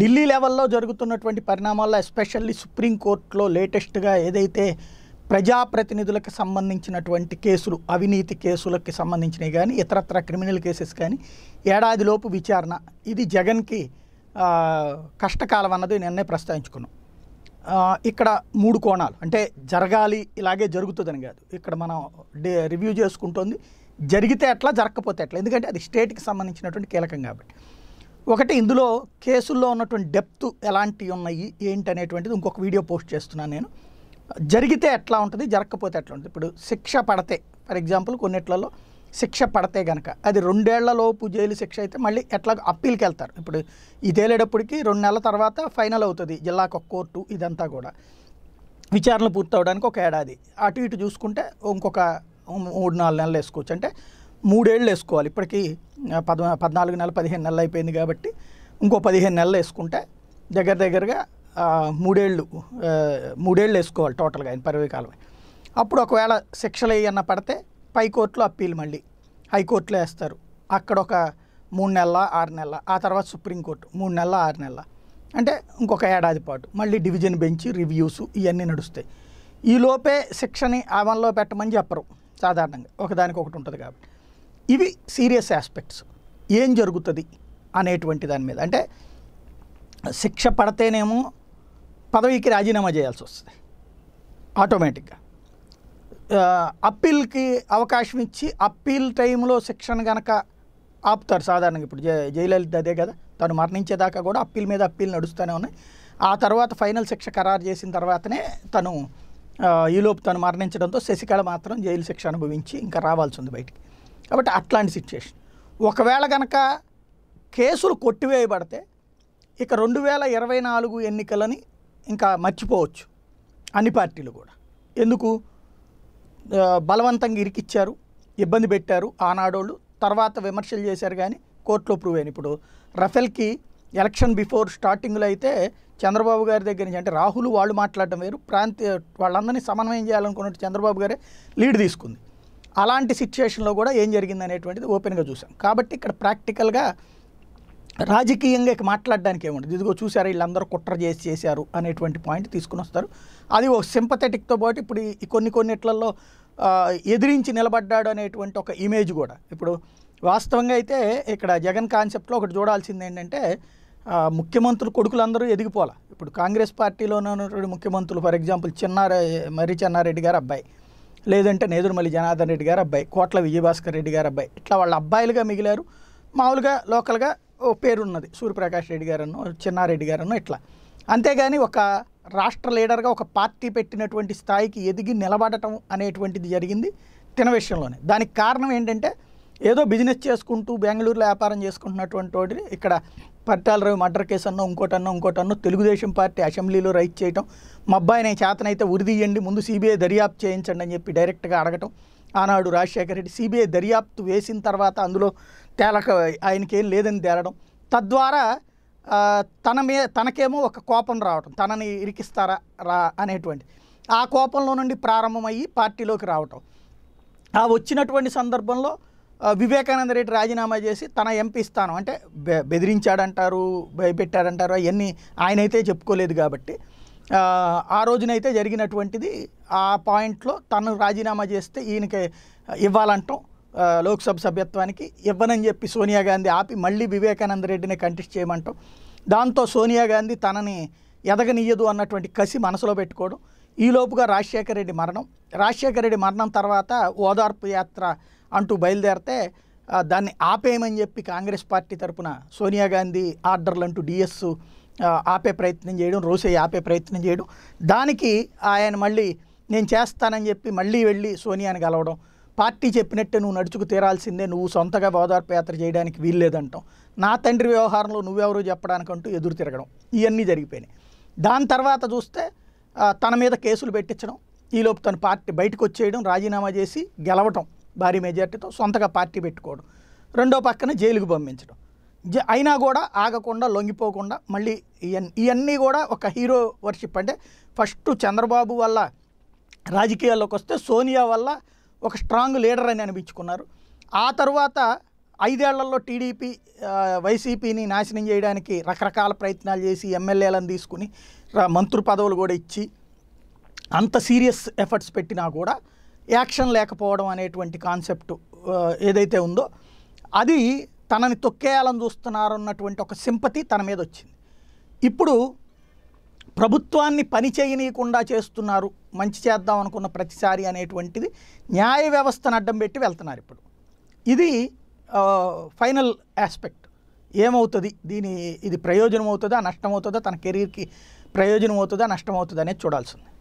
ఢిల్లీ లెవెల్లో జరుగుతున్నటువంటి పరిణామాల్లో ఎస్పెషల్లీ సుప్రీంకోర్టులో లేటెస్ట్గా ఏదైతే ప్రజాప్రతినిధులకు సంబంధించినటువంటి కేసులు అవినీతి కేసులకి సంబంధించినవి కానీ ఇతరత్ర క్రిమినల్ కేసెస్ కానీ ఏడాదిలోపు విచారణ ఇది జగన్కి కష్టకాలం అన్నది నిన్నే ప్రస్తావించుకున్నాం ఇక్కడ మూడు కోణాలు అంటే జరగాలి ఇలాగే జరుగుతుందని కాదు ఇక్కడ మనం డే రివ్యూ చేసుకుంటుంది జరిగితే ఎట్లా జరగకపోతే ఎట్లా ఎందుకంటే అది స్టేట్కి సంబంధించినటువంటి కీలకం కాబట్టి ఒకటి ఇందులో కేసుల్లో ఉన్నటువంటి డెప్త్ ఎలాంటివి ఉన్నాయి ఏంటి అనేటువంటిది ఇంకొక వీడియో పోస్ట్ చేస్తున్నాను నేను జరిగితే ఎట్లా ఉంటుంది జరగకపోతే ఎట్లా ఉంటుంది ఇప్పుడు శిక్ష పడితే ఫర్ ఎగ్జాంపుల్ కొన్నిట్లలో శిక్ష పడితే కనుక అది రెండేళ్లలోపు జైలు శిక్ష అయితే మళ్ళీ ఎట్లా అప్పీల్కి వెళ్తారు ఇప్పుడు ఈ తేలేటప్పటికి రెండు నెలల తర్వాత ఫైనల్ అవుతుంది జిల్లాకు కోర్టు ఇదంతా కూడా విచారణ పూర్తవడానికి ఒక ఏడాది అటు ఇటు చూసుకుంటే ఇంకొక మూడు నాలుగు నెలలు వేసుకోవచ్చు అంటే మూడేళ్ళు వేసుకోవాలి ఇప్పటికీ పద పద్నాలుగు నెలలు పదిహేను నెలలు అయిపోయింది కాబట్టి ఇంకో పదిహేను నెలలు వేసుకుంటే దగ్గర దగ్గరగా మూడేళ్ళు మూడేళ్ళు వేసుకోవాలి టోటల్గా ఆయన పదవి కాలమే అప్పుడు ఒకవేళ శిక్షలు ఏమన్నా పడితే పై కోర్టులో అప్పీల్ మళ్ళీ హైకోర్టులో వేస్తారు అక్కడ ఒక మూడు నెలల ఆరు నెలల ఆ తర్వాత సుప్రీంకోర్టు మూడు నెలల ఆరు నెలల అంటే ఇంకొక ఏడాది పాటు మళ్ళీ డివిజన్ బెంచ్ రివ్యూస్ ఇవన్నీ నడుస్తాయి ఈలోపే శిక్షని అమల్లో పెట్టమని చెప్పరు సాధారణంగా ఒకదానికి ఒకటి ఉంటుంది కాబట్టి ఇవి సీరియస్ ఆస్పెక్ట్స్ ఏం జరుగుతుంది అనేటువంటి దాని మీద అంటే శిక్ష పడితేనేమో పదవికి రాజీనామా చేయాల్సి వస్తుంది ఆటోమేటిక్గా అప్పీల్కి అవకాశం ఇచ్చి అప్పీల్ టైంలో శిక్షణ కనుక ఆపుతారు సాధారణంగా ఇప్పుడు జయలలిత అదే కదా తను మరణించేదాకా కూడా అప్పీల్ మీద అప్పీల్ నడుస్తూనే ఉన్నాయి ఆ తర్వాత ఫైనల్ శిక్ష ఖరారు చేసిన తర్వాతనే తను ఈలోపు తను మరణించడంతో శశికళ మాత్రం జైలు శిక్ష అనుభవించి ఇంకా రావాల్సి ఉంది బయటికి కాబట్టి అట్లాంటి సిచ్యుయేషన్ ఒకవేళ కనుక కేసులు కొట్టివేయబడితే ఇక రెండు వేల ఇరవై నాలుగు ఎన్నికలని ఇంకా మర్చిపోవచ్చు అన్ని పార్టీలు కూడా ఎందుకు బలవంతంగా ఇరికిచ్చారు ఇబ్బంది పెట్టారు ఆనాడోళ్ళు తర్వాత విమర్శలు చేశారు కానీ కోర్టులో ప్రూవ్ అయిన ఇప్పుడు రఫెల్కి ఎలక్షన్ బిఫోర్ స్టార్టింగ్లో అయితే చంద్రబాబు గారి దగ్గర నుంచి అంటే రాహుల్ వాళ్ళు మాట్లాడటం వేరు ప్రాంతీయ వాళ్ళందరినీ సమన్వయం చేయాలనుకున్నట్టు చంద్రబాబు గారే లీడ్ తీసుకుంది అలాంటి సిచ్యువేషన్లో కూడా ఏం జరిగింది అనేటువంటిది ఓపెన్గా చూసాం కాబట్టి ఇక్కడ ప్రాక్టికల్గా రాజకీయంగా ఇక మాట్లాడడానికి ఏముండదు ఇదిగో చూసారు వీళ్ళందరూ కుట్ర చేసి చేశారు అనేటువంటి పాయింట్ తీసుకుని వస్తారు అది ఓ సింపథెటిక్తో పాటు ఇప్పుడు ఈ కొన్ని కొన్నిట్లలో ఎదిరించి నిలబడ్డాడు అనేటువంటి ఒక ఇమేజ్ కూడా ఇప్పుడు వాస్తవంగా అయితే ఇక్కడ జగన్ కాన్సెప్ట్లో ఒకటి చూడాల్సింది ఏంటంటే ముఖ్యమంత్రులు కొడుకులందరూ ఎదిగిపోవాలి ఇప్పుడు కాంగ్రెస్ పార్టీలో ఉన్నటువంటి ముఖ్యమంత్రులు ఫర్ ఎగ్జాంపుల్ చిన్నారె మర్రి చెన్నారెడ్డి గారు అబ్బాయి లేదంటే నేదురుమల్లి జనార్దన్ రెడ్డి గారు అబ్బాయి కోట్ల విజయభాస్కర్ రెడ్డి గారు అబ్బాయి ఇట్లా వాళ్ళ అబ్బాయిలుగా మిగిలారు మామూలుగా లోకల్గా ఓ పేరున్నది సూర్యప్రకాష్ రెడ్డి గారనో చిన్నారెడ్డి గారను ఇట్లా అంతేగాని ఒక రాష్ట్ర లీడర్గా ఒక పార్టీ పెట్టినటువంటి స్థాయికి ఎదిగి నిలబడటం అనేటువంటిది జరిగింది తిన విషయంలోనే దానికి కారణం ఏంటంటే ఏదో బిజినెస్ చేసుకుంటూ బెంగళూరులో వ్యాపారం చేసుకుంటున్నటువంటి ఇక్కడ పట్టాల రవి మర్డర్ కేసు అన్నో ఇంకోటన్నో ఇంకోటన్నో తెలుగుదేశం పార్టీ అసెంబ్లీలో రైట్ చేయటం మా అబ్బాయి నేను చేతనైతే ఉరిదీయండి ముందు సిబిఐ దర్యాప్తు చేయించండి అని చెప్పి డైరెక్ట్గా అడగటం ఆనాడు రాజశేఖర రెడ్డి సిబిఐ దర్యాప్తు వేసిన తర్వాత అందులో తేలక ఆయనకేం లేదని తేలడం తద్వారా తన మీద తనకేమో ఒక కోపం రావటం తనని ఇరికిస్తారా రా అనేటువంటి ఆ కోపంలో నుండి ప్రారంభమయ్యి పార్టీలోకి రావటం ఆ వచ్చినటువంటి సందర్భంలో వివేకానంద రెడ్డి రాజీనామా చేసి తన ఎంపీ స్థానం అంటే బె బెదిరించాడంటారు భయపెట్టాడంటారు అవన్నీ ఆయనైతే చెప్పుకోలేదు కాబట్టి ఆ రోజునైతే జరిగినటువంటిది ఆ పాయింట్లో తను రాజీనామా చేస్తే ఈయనకి ఇవ్వాలంటాం లోక్సభ సభ్యత్వానికి ఇవ్వనని చెప్పి సోనియా గాంధీ ఆపి మళ్ళీ వివేకానంద రెడ్డిని కంటెస్ట్ చేయమంటాం దాంతో సోనియా గాంధీ తనని ఎదగనీయదు అన్నటువంటి కసి మనసులో పెట్టుకోవడం ఈలోపుగా రాజశేఖర రెడ్డి మరణం రాజశేఖర రెడ్డి మరణం తర్వాత ఓదార్పు యాత్ర అంటూ బయలుదేరితే దాన్ని ఆపేయమని చెప్పి కాంగ్రెస్ పార్టీ తరపున సోనియా గాంధీ ఆర్డర్లు అంటూ డిఎస్ ఆపే ప్రయత్నం చేయడం రోసయ్య ఆపే ప్రయత్నం చేయడం దానికి ఆయన మళ్ళీ నేను చేస్తానని చెప్పి మళ్ళీ వెళ్ళి సోనియాని కలవడం పార్టీ చెప్పినట్టే నువ్వు నడుచుకు తీరాల్సిందే నువ్వు సొంతగా ఓదార్పు యాత్ర చేయడానికి వీల్లేదంటాం నా తండ్రి వ్యవహారంలో నువ్వెవరో చెప్పడానికంటూ ఎదురు తిరగడం ఇవన్నీ జరిగిపోయినాయి దాని తర్వాత చూస్తే తన మీద కేసులు పెట్టించడం ఈలోపు తన పార్టీ బయటకు వచ్చేయడం రాజీనామా చేసి గెలవటం భారీ మెజార్టీతో సొంతగా పార్టీ పెట్టుకోవడం రెండో పక్కన జైలుకు పంపించడం అయినా కూడా ఆగకుండా లొంగిపోకుండా మళ్ళీ ఇవన్నీ కూడా ఒక హీరో వర్షిప్ అంటే ఫస్ట్ చంద్రబాబు వల్ల రాజకీయాల్లోకి వస్తే సోనియా వల్ల ఒక స్ట్రాంగ్ లీడర్ అని అనిపించుకున్నారు ఆ తర్వాత ఐదేళ్లలో టీడీపీ వైసీపీని నాశనం చేయడానికి రకరకాల ప్రయత్నాలు చేసి ఎమ్మెల్యేలను తీసుకుని మంత్రి పదవులు కూడా ఇచ్చి అంత సీరియస్ ఎఫర్ట్స్ పెట్టినా కూడా యాక్షన్ లేకపోవడం అనేటువంటి కాన్సెప్ట్ ఏదైతే ఉందో అది తనని తొక్కేయాలని చూస్తున్నారన్నటువంటి ఒక సింపతి తన మీద వచ్చింది ఇప్పుడు ప్రభుత్వాన్ని పని చేయనీయకుండా చేస్తున్నారు మంచి చేద్దాం అనుకున్న ప్రతిసారి అనేటువంటిది న్యాయ వ్యవస్థను అడ్డం పెట్టి వెళ్తున్నారు ఇప్పుడు ఇది ఫైనల్ ఆస్పెక్ట్ ఏమవుతుంది దీని ఇది ప్రయోజనం అవుతుందా నష్టం అవుతుందా తన కెరీర్కి ప్రయోజనం అవుతుందా నష్టం అవుతుందా అనేది చూడాల్సింది